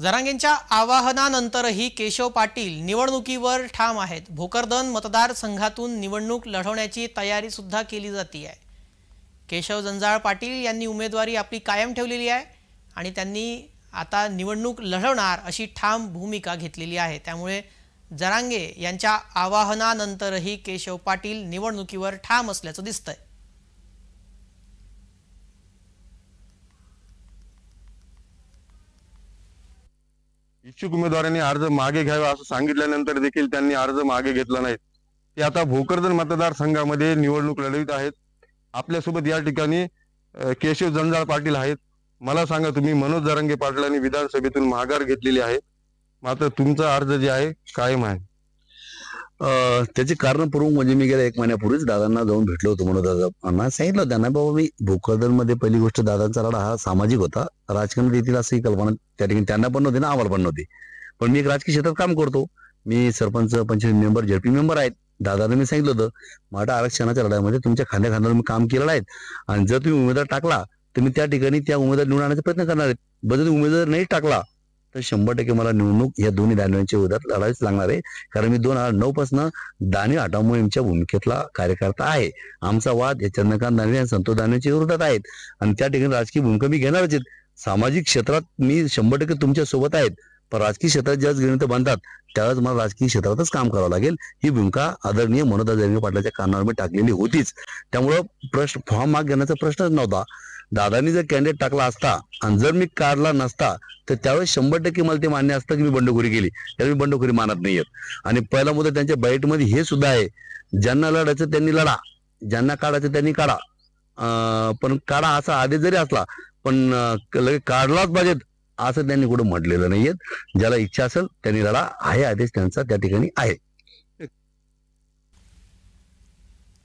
जरांगेंच्या आवाहनानंतरही केशव पाटील निवडणुकीवर ठाम आहेत भोकरदन मतदारसंघातून निवडणूक लढवण्याची तयारी सुद्धा केली जाती आहे केशव जंजाळ पाटील यांनी उमेदवारी आपली कायम ठेवलेली आहे आणि त्यांनी आता निवडणूक लढवणार अशी ठाम भूमिका घेतलेली आहे त्यामुळे जरांगे यांच्या आवाहनानंतरही केशव पाटील निवडणुकीवर ठाम असल्याचं दिसतंय इच्छुक उमेदवारांनी अर्ज मागे घ्यावा असं सांगितल्यानंतर देखील त्यांनी अर्ज मागे घेतला नाही ते आता भोकरदन मतदारसंघामध्ये निवडणूक लढवित आहेत आपल्यासोबत या ठिकाणी केशव जंजाळ पाटील आहेत मला सांगा तुम्ही मनोज पाटील पाटलांनी विधानसभेतून माघार घेतलेली आहे मात्र तुमचा अर्ज जे आहे कायम आहे त्याचे कारण पूर्व म्हणजे मी गेल्या एक महिन्यापूर्वीच दादांना जाऊन भेटलो होतो म्हणून दादांना सांगितलं त्यांना बाबा मी मध्ये पहिली गोष्ट दादांचा लढा हा सामाजिक होता राजकारण येतील अशी कल्पना त्या ठिकाणी त्यांना पण नव्हती ना आम्हाला पण नव्हती पण मी एक राजकीय क्षेत्रात काम करतो मी sarpanch panchayat member ZP member आहेत दादांना मी सांगितलं होतं मराठा आरक्षणाच्या लढाईमध्ये तुमच्या खांद्या खांद्यावर मी काम केलेलं आहे आणि जर तुम्ही उमेदवार टाकला तर मी त्या ठिकाणी त्या उमेदवार निवडण्याचा प्रयत्न करणार आहे बरं उमेदवार नाही टाकला तर शंभर टक्के मला निवडणूक या दोन्ही दानव्यांच्या विरोधात लढावीच लागणार आहे कारण मी दोन हजार नऊ पासून दाणे हटाव मोहिमच्या भूमिकेतला कार्यकर्ता आहे आमचा वाद हे चंद्रकांत दानवे आणि संतोष दानवेच्या विरोधात आहेत आणि त्या ठिकाणी राजकीय भूमिका मी घेणारच आहेत सामाजिक क्षेत्रात मी शंभर टक्के तुमच्या सोबत आहेत पण राजकीय क्षेत्रात ज्याच गणित बांधतात त्यावेळेस मला राजकीय क्षेत्रातच काम करावं लागेल ही भूमिका आदरणीय मनोदा जयंत पाटलाच्या कानावर मी टाकलेली होतीच त्यामुळं प्रश्न फॉर्म माग घेण्याचा प्रश्नच नव्हता दादानी जर कॅन्डिडेट टाकला असता आणि जर मी काढला नसता तर त्यावेळेस शंभर टक्के मला ते मान्य असतं की मी बंडखोरी केली त्याला मी बंडखोरी मानत नाही आणि पहिला मुद्दा त्यांच्या बाईटमध्ये हे सुद्धा आहे ज्यांना लढायचं त्यांनी लढा ज्यांना काढायचं त्यांनी काढा पण काढा असा आदेश जरी असला पण लगे काढलाच पाहिजेत असं त्यांनी कुठं म्हटलेलं नाहीयेत ज्याला इच्छा असेल त्यांनी लढा आहे आदेश त्यांचा त्या ठिकाणी आहे